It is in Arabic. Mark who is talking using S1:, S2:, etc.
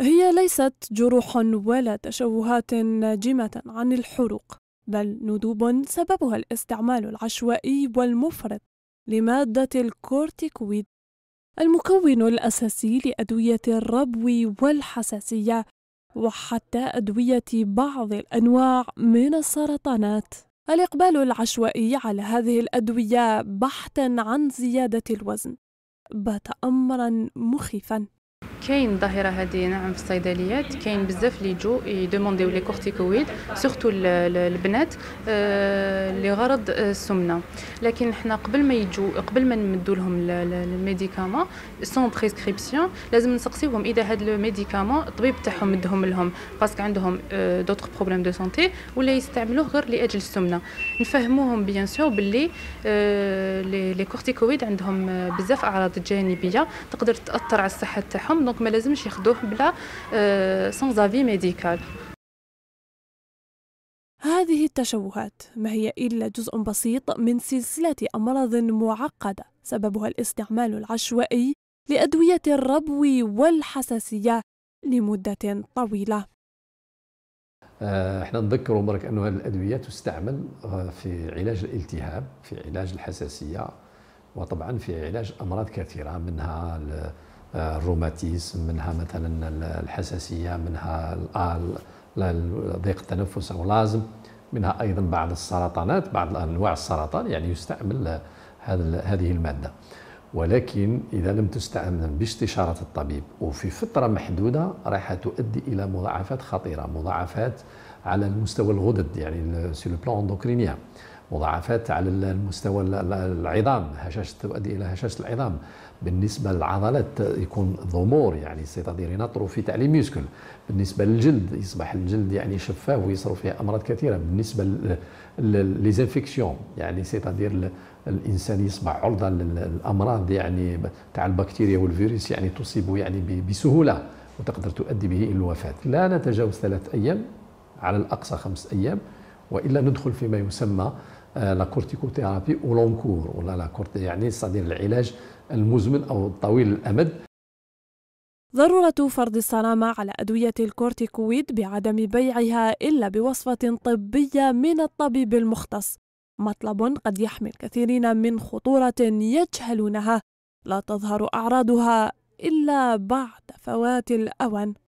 S1: هي ليست جروح ولا تشوهات ناجمة عن الحروق بل ندوب سببها الاستعمال العشوائي والمفرط لمادة الكورتيكويد المكون الأساسي لأدوية الربو والحساسية وحتى أدوية بعض الأنواع من السرطانات الإقبال العشوائي على هذه الأدوية بحثا عن زيادة الوزن بات أمرا
S2: مخيفا كاين الظاهره هذه نعم في الصيدليات كاين بزاف اللي يجوا يدومونديو لي كورتيكويد سورتو البنات آه، لغرض آه، السمنه لكن حنا قبل ما يجوا قبل ما نمدوا لهم الميديكامون سون بريسكريبسيون لازم نسقسيوهم اذا هاد الميديكامون الطبيب تاعهم مدهم لهم باسكو عندهم دوطخ بروبليم دو سونتي ولا يستعملوه غير لاجل السمنه نفهموهم بيان سور باللي آه، لي كورتيكويد عندهم بزاف اعراض جانبيه تقدر تاثر على الصحه تاعهم دونك ما لازمش ياخذوه بلا سون افي ميديكال
S1: هذه التشوهات ما هي إلا جزء بسيط من سلسلة أمراض معقدة سببها الاستعمال العشوائي لأدوية الربو والحساسية لمدة طويلة
S3: آه، احنا نذكروا برك انه هذه الأدوية تستعمل آه، في علاج الالتهاب في علاج الحساسية وطبعا في علاج أمراض كثيرة منها الروماتيزم منها مثلا الحساسية منها ضيق التنفس أو لازم منها أيضا بعض السرطانات بعض أنواع السرطان يعني يستعمل هذه المادة ولكن إذا لم تستعمل باستشارة الطبيب وفي فترة محدودة راح تؤدي إلى مضاعفات خطيرة مضاعفات على المستوى الغدد يعني سي لو بلان اندوكرينيان مضاعفات على المستوى العظام هشاشه تؤدي الى هشاشه العظام بالنسبه للعضلات يكون ضمور يعني سيتادير ينطرو في تعليم ميسكل بالنسبه للجلد يصبح الجلد يعني شفاف ويصير فيه امراض كثيره بالنسبه ليزانفيكسيون يعني سيتادير الانسان يصبح عرضه للامراض يعني تاع البكتيريا والفيروس يعني تصيبه يعني بسهوله وتقدر تؤدي به الى الوفاه لا نتجاوز ثلاث ايام على الاقصى خمس ايام والا ندخل فيما يسمى آه، لا كورتيكوثيرابي او لونكور ولا لا كورت يعني صدير العلاج المزمن او طويل الامد
S1: ضرورة فرض الصرامة على أدوية الكورتيكويد بعدم بيعها إلا بوصفة طبية من الطبيب المختص مطلب قد يحمي الكثيرين من خطورة يجهلونها لا تظهر أعراضها إلا بعد فوات الأوان